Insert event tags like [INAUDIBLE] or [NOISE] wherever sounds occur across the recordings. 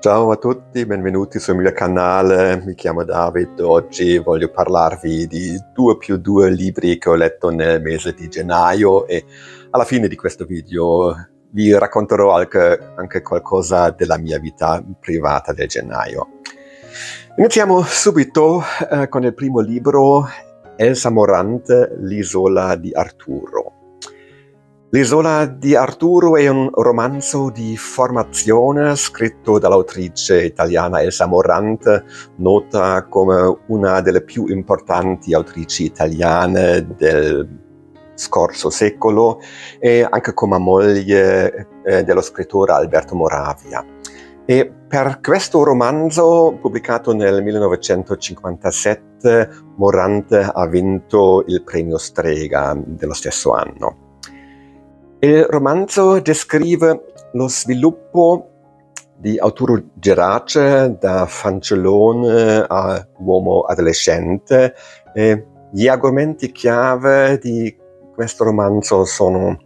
Ciao a tutti, benvenuti sul mio canale, mi chiamo David, oggi voglio parlarvi di due più due libri che ho letto nel mese di gennaio e alla fine di questo video vi racconterò anche, anche qualcosa della mia vita privata del gennaio. Iniziamo subito eh, con il primo libro, Elsa Morant, l'isola di Arturo. L'isola di Arturo è un romanzo di formazione scritto dall'autrice italiana Elsa Morante, nota come una delle più importanti autrici italiane del scorso secolo e anche come moglie eh, dello scrittore Alberto Moravia. E per questo romanzo, pubblicato nel 1957, Morante ha vinto il premio Strega dello stesso anno. Il romanzo descrive lo sviluppo di Arturo Gerace da fanciullone a uomo adolescente. E gli argomenti chiave di questo romanzo sono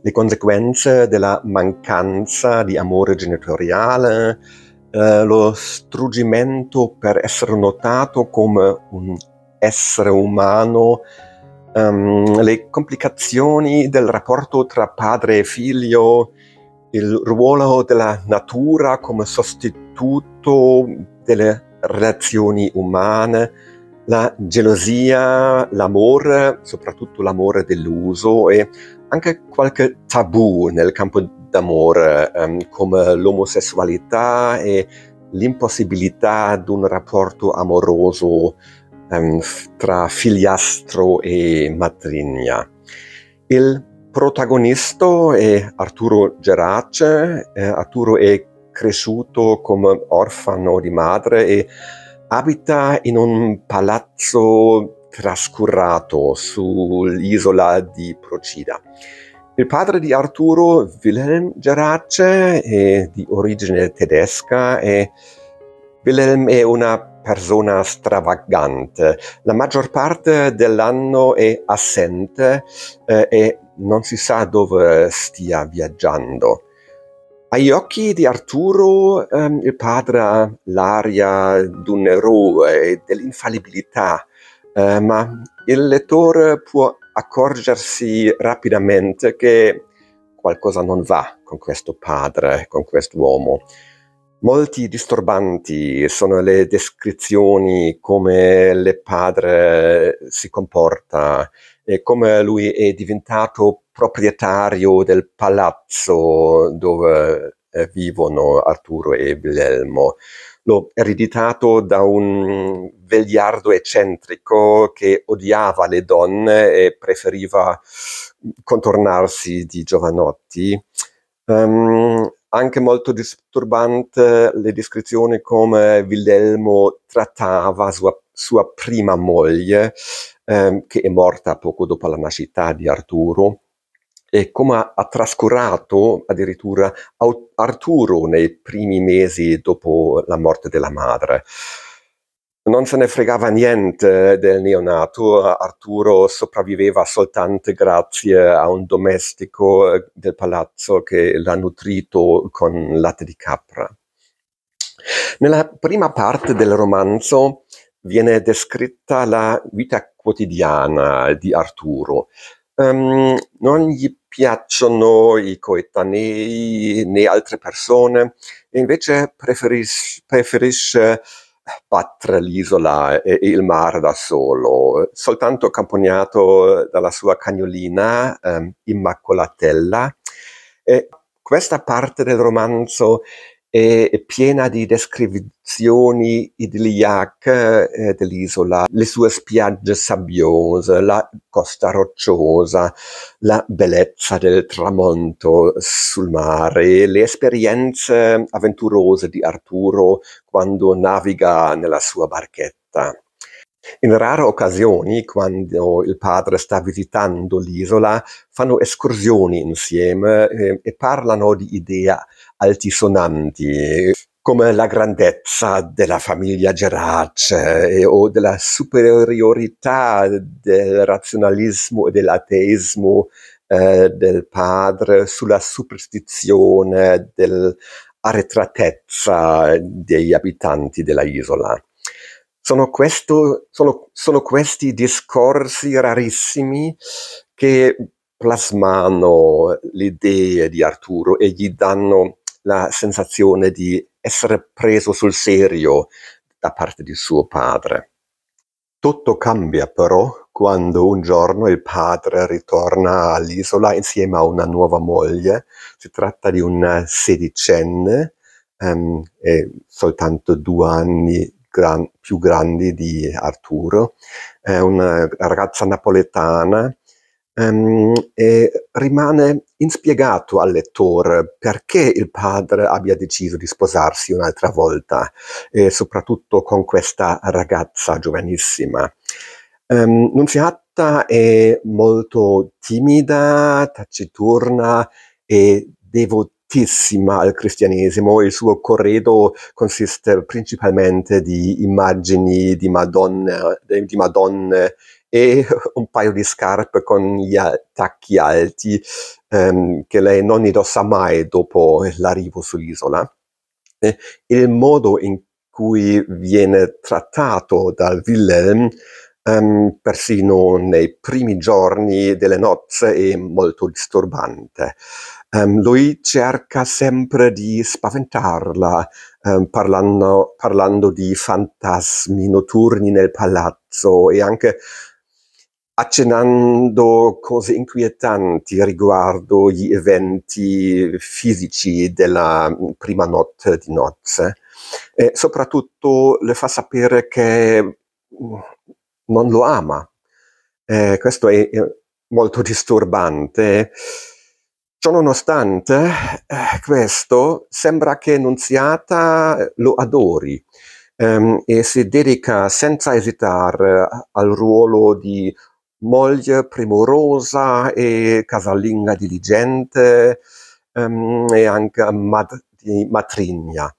le conseguenze della mancanza di amore genitoriale, eh, lo struggimento per essere notato come un essere umano um, le complicazioni del rapporto tra padre e figlio, il ruolo della natura come sostituto delle relazioni umane, la gelosia, l'amore, soprattutto l'amore dell'uso e anche qualche tabù nel campo d'amore um, come l'omosessualità e l'impossibilità di un rapporto amoroso ehm, tra figliastro e matrigna. Il protagonista è Arturo Gerace. Eh, Arturo è cresciuto come orfano di madre e abita in un palazzo trascurato sull'isola di Procida. Il padre di Arturo, Wilhelm Gerace, è di origine tedesca e Wilhelm è una persona stravagante. La maggior parte dell'anno è assente eh, e non si sa dove stia viaggiando. Agli occhi di Arturo ehm, il padre ha l'aria di un eroe e dell'infallibilità, eh, ma il lettore può accorgersi rapidamente che qualcosa non va con questo padre, con questo uomo Molti disturbanti sono le descrizioni come il padre si comporta e come lui è diventato proprietario del palazzo dove eh, vivono Arturo e Guglielmo. L'ho ereditato da un vegliardo eccentrico che odiava le donne e preferiva contornarsi di giovanotti. Um, anche molto disturbante le descrizioni come Wilhelmo trattava sua, sua prima moglie, ehm, che è morta poco dopo la nascita di Arturo, e come ha, ha trascurato addirittura Arturo nei primi mesi dopo la morte della madre non se ne fregava niente del neonato, Arturo sopravviveva soltanto grazie a un domestico eh, del palazzo che l'ha nutrito con latte di capra. Nella prima parte del romanzo viene descritta la vita quotidiana di Arturo. Um, non gli piacciono i coetanei né altre persone, invece preferis- preferisce patra l'isola e il mare da solo, soltanto accompagnato eh, dalla sua cagnolina eh, Immacolatella. E questa parte del romanzo è piena di descrizioni idliac eh, dell'isola, le sue spiagge sabbiose, la costa rocciosa, la bellezza del tramonto sul mare, le esperienze avventurose di Arturo quando naviga nella sua barchetta. In rare occasioni, quando il padre sta visitando l'isola, fanno escursioni insieme eh, e parlano di idee altisonanti, come la grandezza della famiglia Gerace eh, o della superiorità del razionalismo e dell'ateismo eh, del padre sulla superstizione dell'arretratezza degli abitanti della isola sono, questo, sono, sono questi discorsi rarissimi che plasmano le idee di Arturo e gli danno la sensazione di essere preso sul serio da parte di suo padre. Tutto cambia però quando un giorno il padre ritorna all'isola insieme a una nuova moglie. Si tratta di una sedicenne, um, soltanto due anni gran, più grandi di Arturo, è una ragazza napoletana um, e rimane inspiegato al lettore perché il padre abbia deciso di sposarsi un'altra volta e soprattutto con questa ragazza giovanissima. Um, ehm, Nunziata è molto timida, taciturna e devo apertissima al cristianesimo, il suo corredo consiste principalmente di immagini di Madonna, di Madonne e [LAUGHS] un paio di scarpe con gli attacchi alti ehm, che lei non indossa mai dopo l'arrivo sull'isola. Eh, il modo in cui viene trattato dal Wilhelm ehm, persino nei primi giorni delle nozze è molto disturbante. Um, lui cerca sempre di spaventarla um, parlando, parlando, di fantasmi notturni nel palazzo e anche accennando cose inquietanti riguardo gli eventi fisici della mm, prima notte di nozze. E soprattutto le fa sapere che mm, non lo ama. Eh, questo è molto disturbante Ciononostante, eh, questo sembra che Nunziata eh, lo adori ehm, e si dedica senza esitare eh, al ruolo di moglie primorosa e casalinga diligente ehm, e anche mad- di matrigna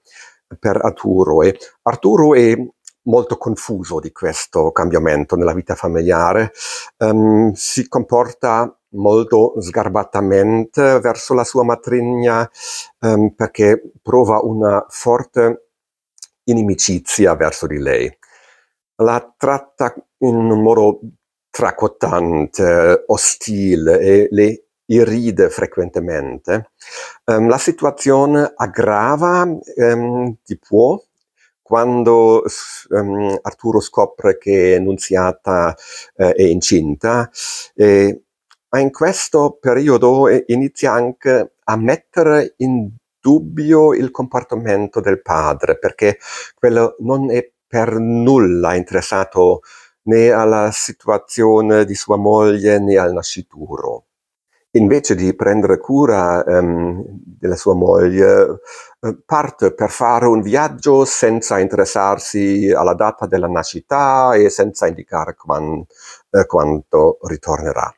per Arturo. E Arturo è molto confuso di questo cambiamento nella vita familiare, ehm, si comporta molto sgarbatamente verso la sua matrigna ehm, perché prova una forte inimicizia verso di lei. La tratta in un modo tracottante, ostile e le irride frequentemente. Ehm, la situazione aggrava ehm, di può quando ehm, Arturo scopre che Nunziata eh, è incinta e ma in questo periodo eh, inizia anche a mettere in dubbio il comportamento del padre, perché quello non è per nulla interessato né alla situazione di sua moglie né al nascituro. Invece di prendere cura ehm, della sua moglie, eh, parte per fare un viaggio senza interessarsi alla data della nascita e senza indicare quan, eh, quando ritornerà.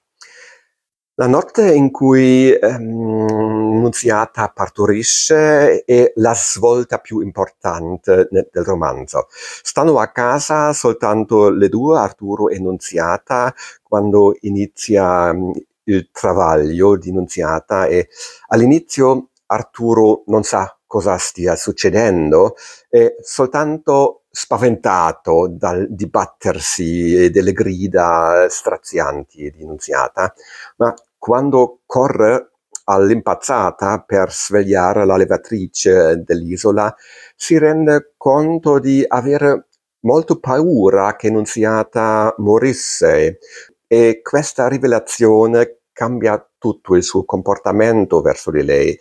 La notte in cui ehm, Nunziata partorisce è la svolta più importante del romanzo. Stanno a casa soltanto le due, Arturo e Nunziata, quando inizia mm, il travaglio di Nunziata e all'inizio Arturo non sa cosa stia succedendo e soltanto spaventato dal dibattersi e delle grida strazianti di Nunziata, ma quando corre all'impazzata per svegliare la levatrice dell'isola, si rende conto di avere molto paura che Nunziata morisse e questa rivelazione cambia tutto il suo comportamento verso di lei.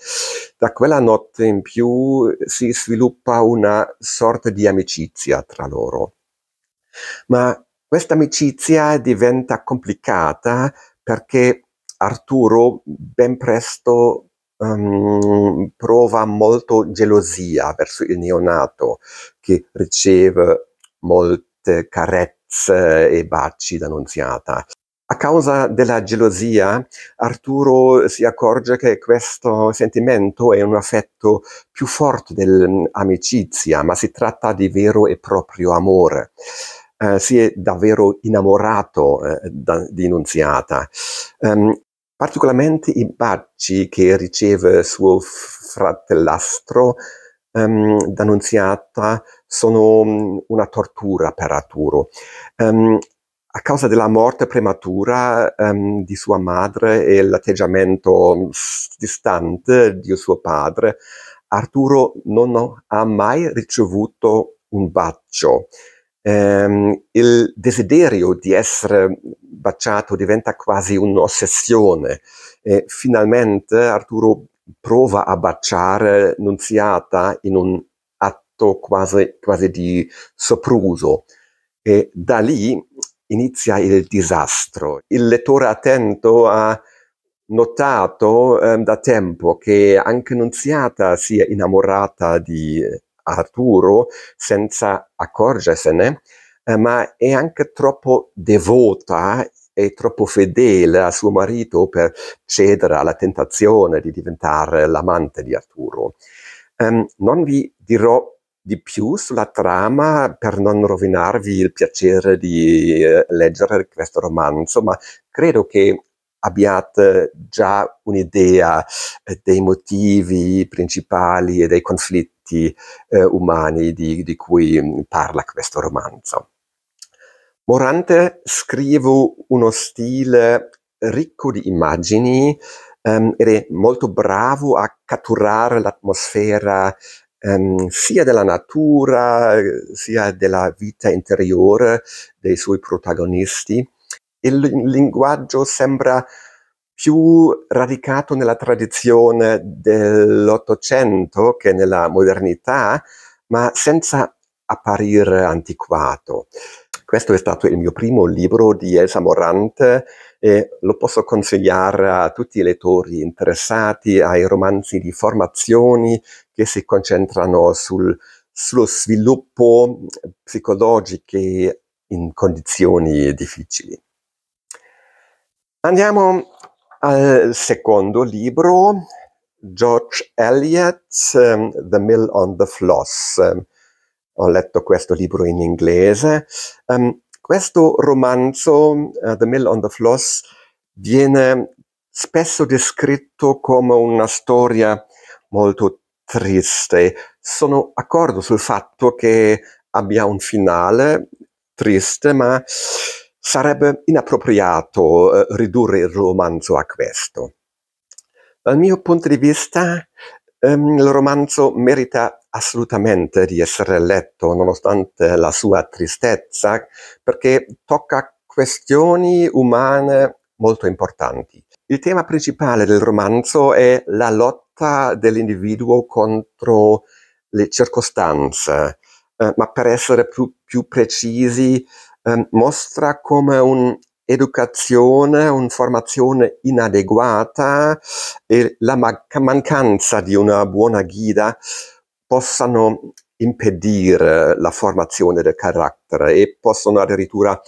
Da quella notte in più si sviluppa una sorta di amicizia tra loro. Ma questa amicizia diventa complicata perché Arturo ben presto um, prova molto gelosia verso il neonato che riceve molte carezze e baci da Nunziata. A causa della gelosia, Arturo si accorge che questo sentimento è un affetto più forte dell'amicizia, ma si tratta di vero e proprio amore. Eh, si è davvero innamorato eh, da, di Nunziata. Um, particolarmente i baci che riceve suo fratellastro um, da Nunziata sono mm, una tortura per Arturo. Um, a causa della morte prematura um, di sua madre e l'atteggiamento mm, distante di suo padre, Arturo non ha mai ricevuto un bacio. Um, il desiderio di essere baciato diventa quasi un'ossessione. E finalmente Arturo prova a baciare Nunziata in un atto quasi, quasi di sopruso. E da lì inizia il disastro. Il lettore attento ha notato eh, da tempo che anche Nunziata si è innamorata di eh, Arturo senza accorgersene, eh, ma è anche troppo devota e troppo fedele a suo marito per cedere alla tentazione di diventare l'amante di Arturo. Um, non vi dirò di più sulla trama per non rovinarvi il piacere di eh, leggere questo romanzo, ma credo che abbiate già un'idea eh, dei motivi principali e dei conflitti eh, umani di, di cui mm, parla questo romanzo. Morante scrive uno stile ricco di immagini, Um, ed è molto bravo a catturare l'atmosfera ehm, sia della natura, sia della vita interiore dei suoi protagonisti. Il linguaggio sembra più radicato nella tradizione dell'Ottocento che nella modernità, ma senza apparire antiquato. Questo è stato il mio primo libro di Elsa Morante e lo posso consigliare a tutti i lettori interessati ai romanzi di formazioni, che si concentrano sul, sullo sviluppo psicologico in condizioni difficili. Andiamo al secondo libro, George Eliot, ehm, The Mill on the Floss. Ho letto questo libro in inglese. Um, questo romanzo, uh, The Mill on the Floss, viene spesso descritto come una storia molto triste. Sono d'accordo sul fatto che abbia un finale triste, ma sarebbe inappropriato eh, ridurre il romanzo a questo. Dal mio punto di vista, ehm, il romanzo merita assolutamente di essere letto, nonostante la sua tristezza, perché tocca questioni umane molto importanti. Il tema principale del romanzo è la lotta lotta dell'individuo contro le circostanze, eh, ma per essere più, più precisi eh, mostra come un'educazione, un'formazione inadeguata e la manca mancanza di una buona guida possano impedire la formazione del carattere e possono addirittura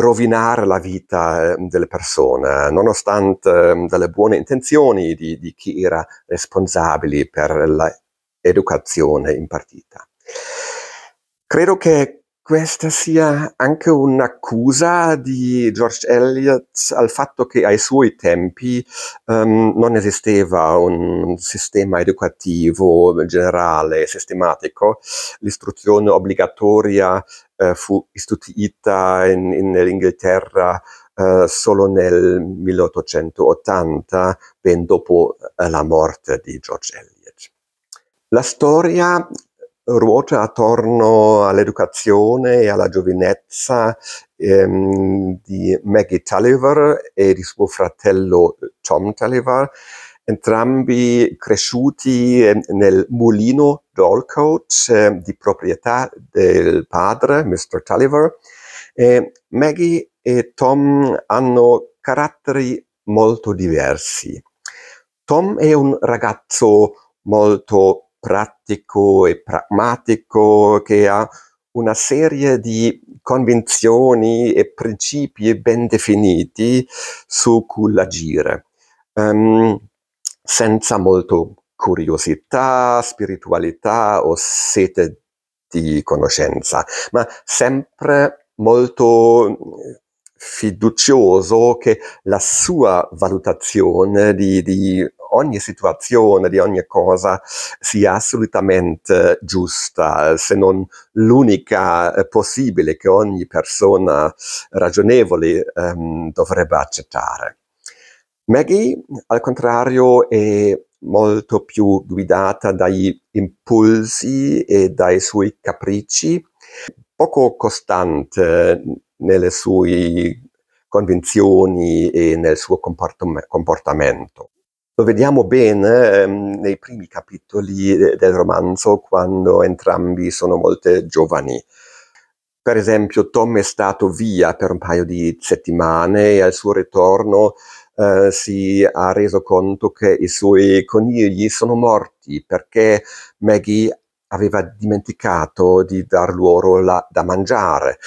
rovinare la vita ehm, delle persone, nonostante ehm, delle buone intenzioni di, di chi era responsabile per l'educazione impartita. Credo che questa sia anche un'accusa di George Eliot al fatto che ai suoi tempi um, non esisteva un sistema educativo generale, sistematico, l'istruzione obbligatoria eh, fu istituita in, in, nell'Inghilterra eh, solo nel 1880, ben dopo eh, la morte di George Eliot. La storia ruota attorno all'educazione e alla giovinezza ehm, di Maggie Tulliver e di suo fratello Tom Tulliver, entrambi cresciuti ehm, nel mulino Dolcoat eh, di proprietà del padre, Mr. Tulliver. Eh, Maggie e Tom hanno caratteri molto diversi. Tom è un ragazzo molto pratico e pragmatico che ha una serie di convinzioni e principi ben definiti su cui agire, um, senza molto curiosità, spiritualità o sete di conoscenza, ma sempre molto mm, fiducioso che la sua valutazione di, di ogni situazione, di ogni cosa sia assolutamente giusta, se non l'unica eh, possibile che ogni persona ragionevole ehm, dovrebbe accettare. Maggie, al contrario, è molto più guidata dagli impulsi e dai suoi capricci, poco costante nelle sue convinzioni e nel suo comportamento. Lo vediamo bene ehm, nei primi capitoli del romanzo, quando entrambi sono molto giovani. Per esempio, Tom è stato via per un paio di settimane e al suo ritorno eh, si è reso conto che i suoi conigli sono morti perché Maggie aveva dimenticato di dar loro la, da mangiare.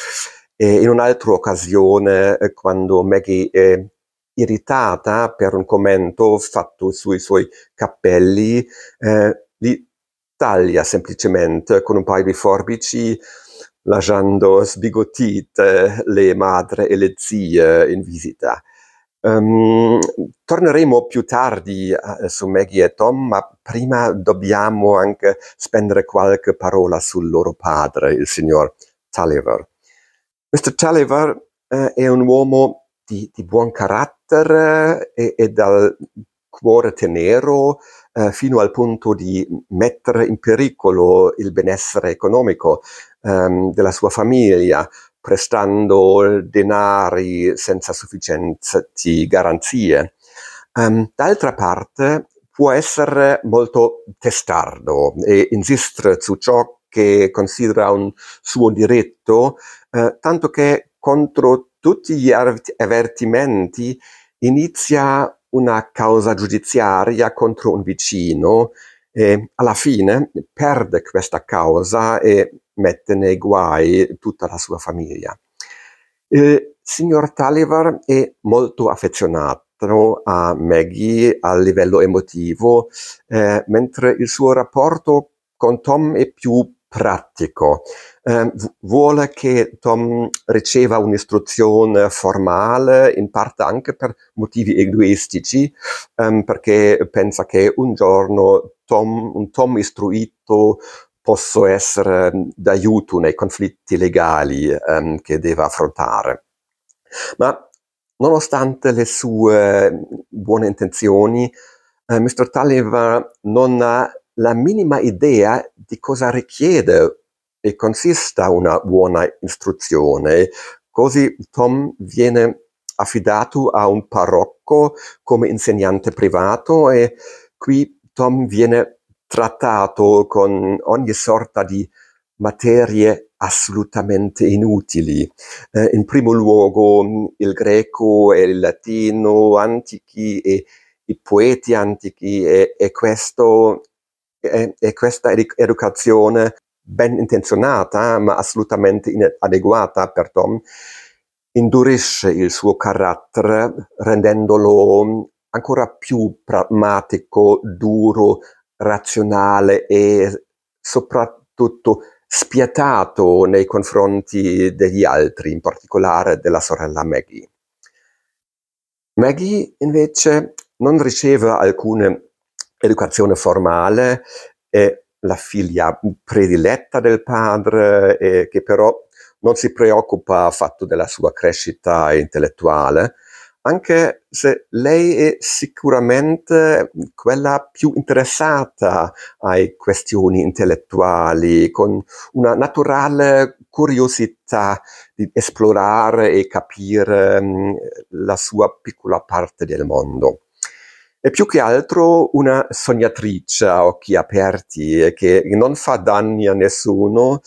E in un'altra occasione, eh, quando Maggie è eh, irritata per un commento fatto sui suoi capelli, eh, li taglia semplicemente con un paio di forbici, lasciando sbigottite le madre e le zie in visita. Um, torneremo più tardi uh, su Maggie e Tom, ma prima dobbiamo anche spendere qualche parola sul loro padre, il signor Tulliver. Mr. Tulliver uh, è un uomo di, di buon carattere gangster e, e dal cuore tenero eh, fino al punto di mettere in pericolo il benessere economico ehm, della sua famiglia, prestando denari senza sufficienti garanzie. Um, d'altra parte può essere molto testardo e insistere su ciò che considera un suo diritto, eh, tanto che contro tutti gli avvertimenti inizia una causa giudiziaria contro un vicino e alla fine perde questa causa e mette nei guai tutta la sua famiglia. Il signor Taliver è molto affezionato a Maggie a livello emotivo, eh, mentre il suo rapporto con Tom è più pratico. Eh, vuole che Tom riceva un'istruzione formale, in parte anche per motivi egoistici, ehm, perché pensa che un giorno Tom, un Tom istruito possa essere d'aiuto nei conflitti legali ehm, che deve affrontare. Ma nonostante le sue buone intenzioni, eh, Mr. Taliban non ha la minima idea di cosa richiede e consista una buona istruzione. Così Tom viene affidato a un parrocco come insegnante privato e qui Tom viene trattato con ogni sorta di materie assolutamente inutili. Eh, in primo luogo il greco e il latino antichi e i poeti antichi e, e questo e, e questa ed- educazione ben intenzionata ma assolutamente inadeguata per Tom indurisce il suo carattere rendendolo ancora più pragmatico, duro, razionale e soprattutto spietato nei confronti degli altri, in particolare della sorella Maggie. Maggie invece non riceve alcune educazione formale è la figlia prediletta del padre eh, che però non si preoccupa affatto della sua crescita intellettuale, anche se lei è sicuramente quella più interessata ai questioni intellettuali, con una naturale curiosità di esplorare e capire mh, mm, la sua piccola parte del mondo è più che altro una sognatrice a occhi aperti che non fa danni a nessuno.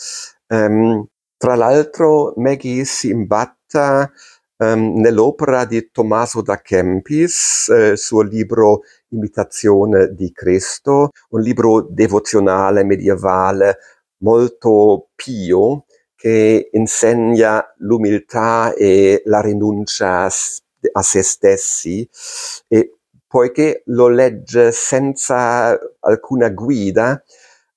Um, tra l'altro Maggie si imbatta um, nell'opera di Tommaso da Kempis, eh, suo libro Imitazione di Cristo, un libro devozionale medievale molto pio che insegna l'umiltà e la rinuncia a se stessi e poiché lo legge senza alcuna guida,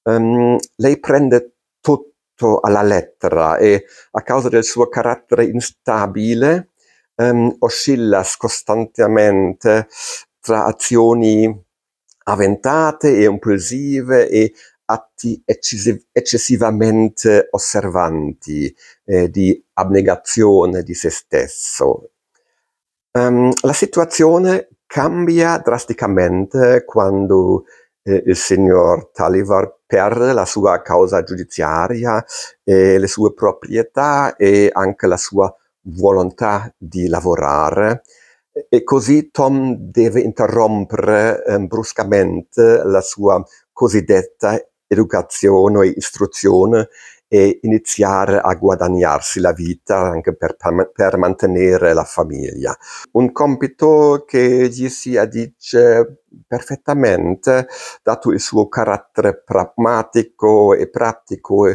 um, lei prende tutto alla lettera e a causa del suo carattere instabile um, oscilla costantemente tra azioni avventate e impulsive e atti eccessiv eccessivamente osservanti eh, di abnegazione di se stesso. Um, la situazione cambia drasticamente quando eh, il signor Talivar perde la sua causa giudiziaria, eh, le sue proprietà e anche la sua volontà di lavorare. E così Tom deve interrompere eh, bruscamente la sua cosiddetta educazione e istruzione e iniziare a guadagnarsi la vita anche per, per mantenere la famiglia. Un compito che gli si addice perfettamente dato il suo carattere pragmatico e pratico,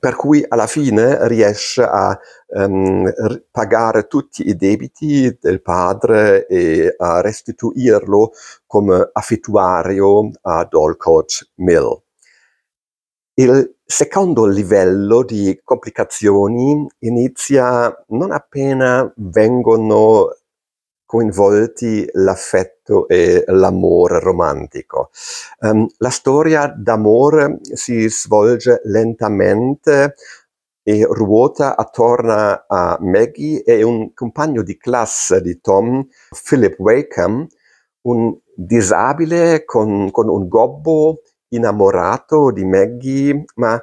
per cui alla fine riesce a um, pagare tutti i debiti del padre e a restituirlo come affittuario a Dolcott Mill. Il secondo livello di complicazioni inizia non appena vengono coinvolti l'affetto e l'amore romantico. Um, la storia d'amore si svolge lentamente e ruota attorno a Maggie e un compagno di classe di Tom, Philip Wakeham, un disabile con, con un gobbo innamorato di Maggie, ma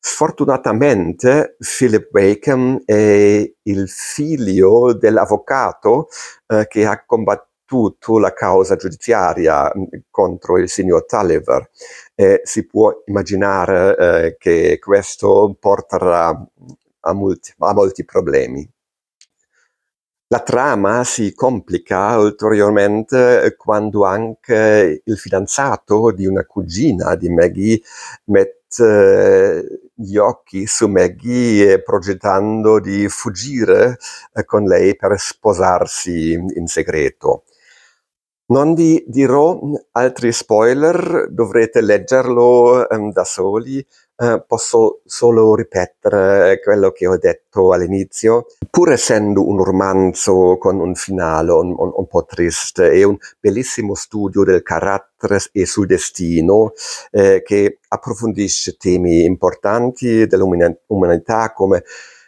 Sfortunatamente Philip Bacon è il figlio dell'avvocato eh, che ha combattuto la causa giudiziaria mm, contro il signor Tulliver e si può immaginare eh, che questo porterà a molti, a molti problemi. La trama si complica ulteriormente quando anche il fidanzato di una cugina di Maggie mette eh, gli occhi su Maggie progettando di fuggire eh, con lei per sposarsi in segreto. Non vi dirò altri spoiler, dovrete leggerlo ehm, da soli eh, posso solo ripetere quello che ho detto all'inizio. Pur essendo un romanzo con un finale un, un, un po' triste, è un bellissimo studio del carattere e sul destino eh, che approfondisce temi importanti dell'umanità come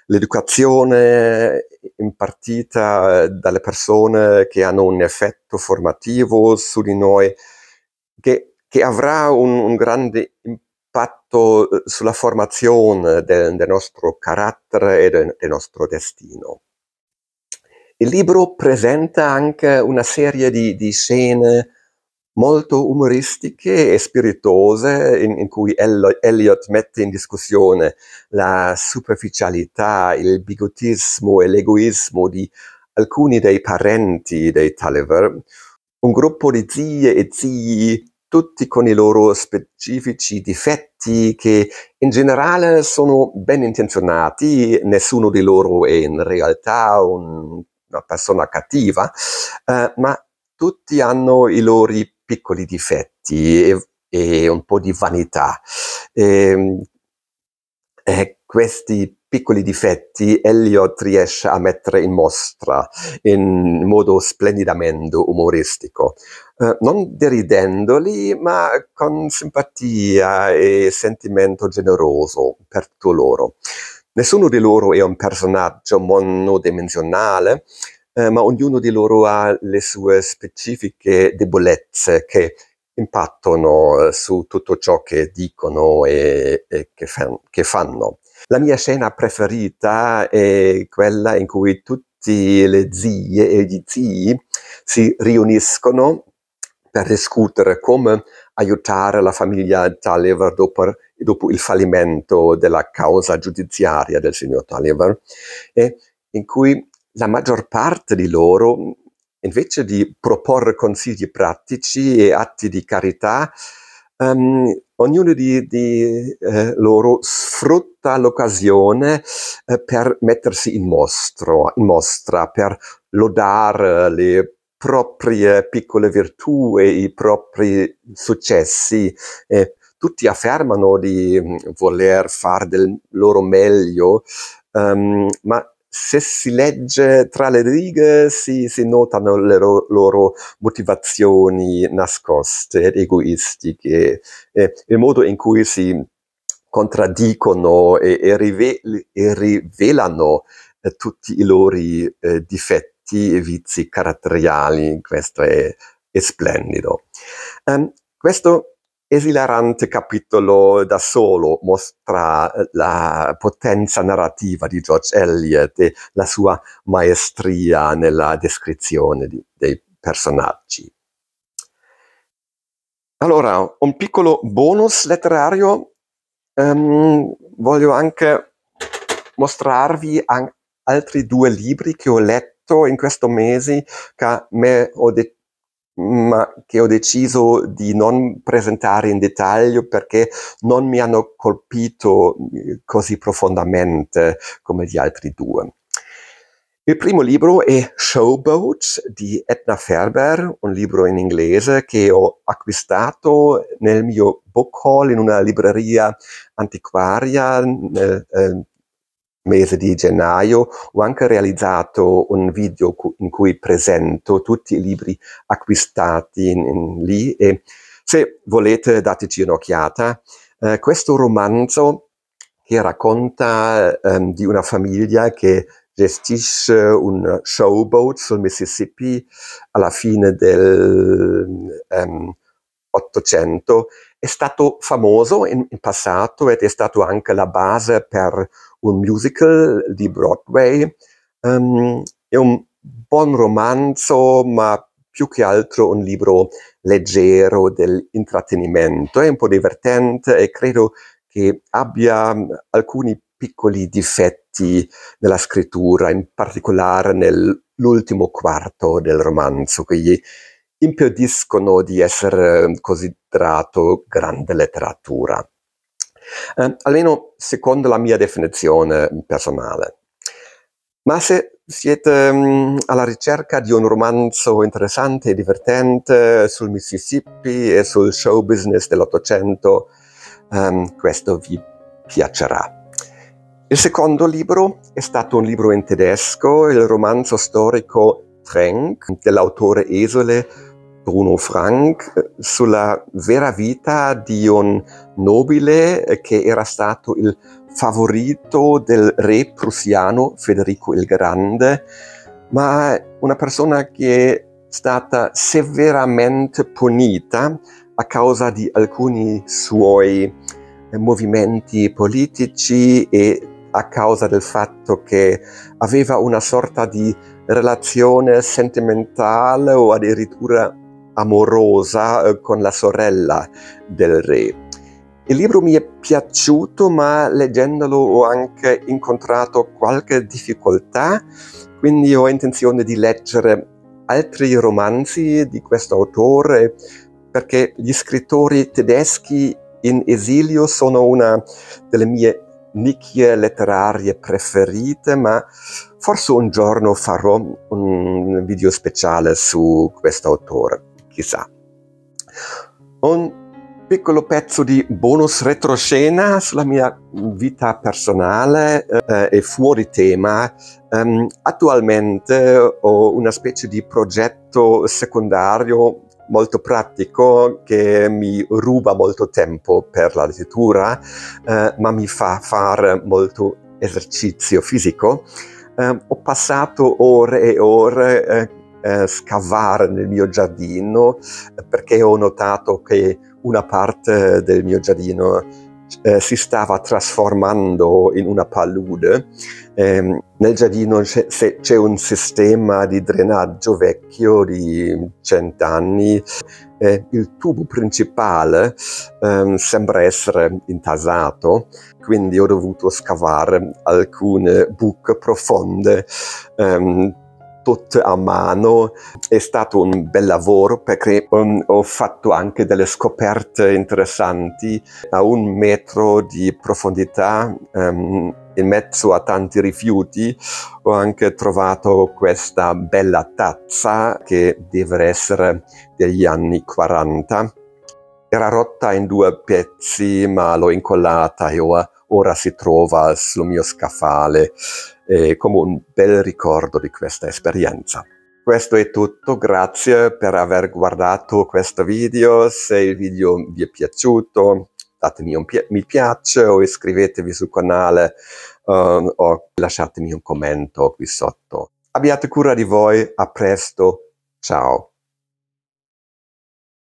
l'educazione impartita dalle persone che hanno un effetto formativo su di noi che, che avrà un, un grande impatto impatto eh, sulla formazione del, del nostro carattere e del, del nostro destino. Il libro presenta anche una serie di, di scene molto umoristiche e spiritose in, in, cui Elliot mette in discussione la superficialità, il bigotismo e l'egoismo di alcuni dei parenti dei Tulliver, un gruppo di zie e zii tutti con i loro specifici difetti che in generale sono ben intenzionati, nessuno di loro è in realtà un, una persona cattiva, eh, ma tutti hanno i loro piccoli difetti e, e un po' di vanità. E, ehm, eh, questi piccoli difetti Elliot riesce a mettere in mostra in modo splendidamente umoristico, eh, non deridendoli, ma con simpatia e sentimento generoso per tutto loro. Nessuno di loro è un personaggio monodimensionale, eh, ma ognuno di loro ha le sue specifiche debolezze che impattano eh, su tutto ciò che dicono e, e che, fan, che fanno. La mia scena preferita è quella in cui tutte le zie e gli zii si riuniscono per discutere come aiutare la famiglia Tulliver dopo, dopo, il fallimento della causa giudiziaria del signor Tulliver, e in cui la maggior parte di loro, invece di proporre consigli pratici e atti di carità, um, ognuno di, di eh, loro sfrutta l'occasione eh, per mettersi in, mostro, in mostra, per lodare eh, le proprie piccole virtù e i propri successi. Eh, tutti affermano di mm, voler fare del loro meglio, um, ma se si legge tra le righe si, si notano le ro- loro motivazioni nascoste ed egoistiche, e eh, il modo in cui si contraddicono e, e, rive- e rivelano eh, tutti i loro eh, difetti e vizi caratteriali, questo è, è splendido. Um, questo esilarante capitolo da solo mostra eh, la potenza narrativa di George Eliot e la sua maestria nella descrizione di, dei personaggi. Allora, un piccolo bonus letterario. Um, voglio anche mostrarvi an- altri due libri che ho letto in questo mese che me ho detto ma che ho deciso di non presentare in dettaglio perché non mi hanno colpito eh, così profondamente come gli altri due. Il primo libro è Showboat di Edna Ferber, un libro in inglese che ho acquistato nel mio book haul in una libreria antiquaria eh, eh, mese di gennaio ho anche realizzato un video cu- in cui presento tutti i libri acquistati in, in lì e se volete dateci un'occhiata. Eh, questo romanzo che racconta ehm, di una famiglia che gestisce un showboat sul Mississippi alla fine del ehm, 800 è stato famoso in, in, passato ed è stato anche la base per un musical di Broadway. Um, è un buon romanzo, ma più che altro un libro leggero dell'intrattenimento. È un po' divertente e credo che abbia mm, alcuni piccoli difetti nella scrittura, in particolare nell'ultimo quarto del romanzo, che gli impediscono di essere mm, considerato grande letteratura eh, almeno secondo la mia definizione personale. Ma se siete um, alla ricerca di un romanzo interessante e divertente sul Mississippi e sul show business dell'Ottocento, um, questo vi piacerà. Il secondo libro è stato un libro in tedesco, il romanzo storico Trenk dell'autore Esole, Bruno Frank eh, sulla vera vita di un nobile eh, che era stato il favorito del re prussiano Federico il Grande, ma una persona che è stata severamente punita a causa di alcuni suoi eh, movimenti politici e a causa del fatto che aveva una sorta di relazione sentimentale o addirittura amorosa eh, con la sorella del re. Il libro mi è piaciuto, ma leggendolo ho anche incontrato qualche difficoltà, quindi ho intenzione di leggere altri romanzi di questo autore, perché gli scrittori tedeschi in esilio sono una delle mie nicchie letterarie preferite, ma forse un giorno farò un video speciale su questo autore chissà. Un piccolo pezzo di bonus retroscena sulla mia vita personale eh, e fuori tema. Um, attualmente ho una specie di progetto secondario molto pratico che mi ruba molto tempo per la lettura, eh, ma mi fa fare molto esercizio fisico. Eh, ho passato ore e ore eh, eh, scavare nel mio giardino perché ho notato che una parte del mio giardino eh, si stava trasformando in una palude. Eh, nel giardino c'è, c'è, un sistema di drenaggio vecchio di cent'anni. Eh, il tubo principale ehm, sembra essere intasato, quindi ho dovuto scavare alcune buche profonde ehm, tot a mano. È stato un bel lavoro perché um, ho fatto anche delle scoperte interessanti a un metro di profondità. Um, in mezzo a tanti rifiuti ho anche trovato questa bella tazza che deve essere degli anni 40. Era rotta in due pezzi ma l'ho incollata e ora si trova sul mio scaffale eh, come un bel ricordo di questa esperienza. Questo è tutto, grazie per aver guardato questo video, se il video vi è piaciuto datemi un pi mi piace o iscrivetevi sul canale um, o lasciatemi un commento qui sotto. Abbiate cura di voi, a presto, ciao!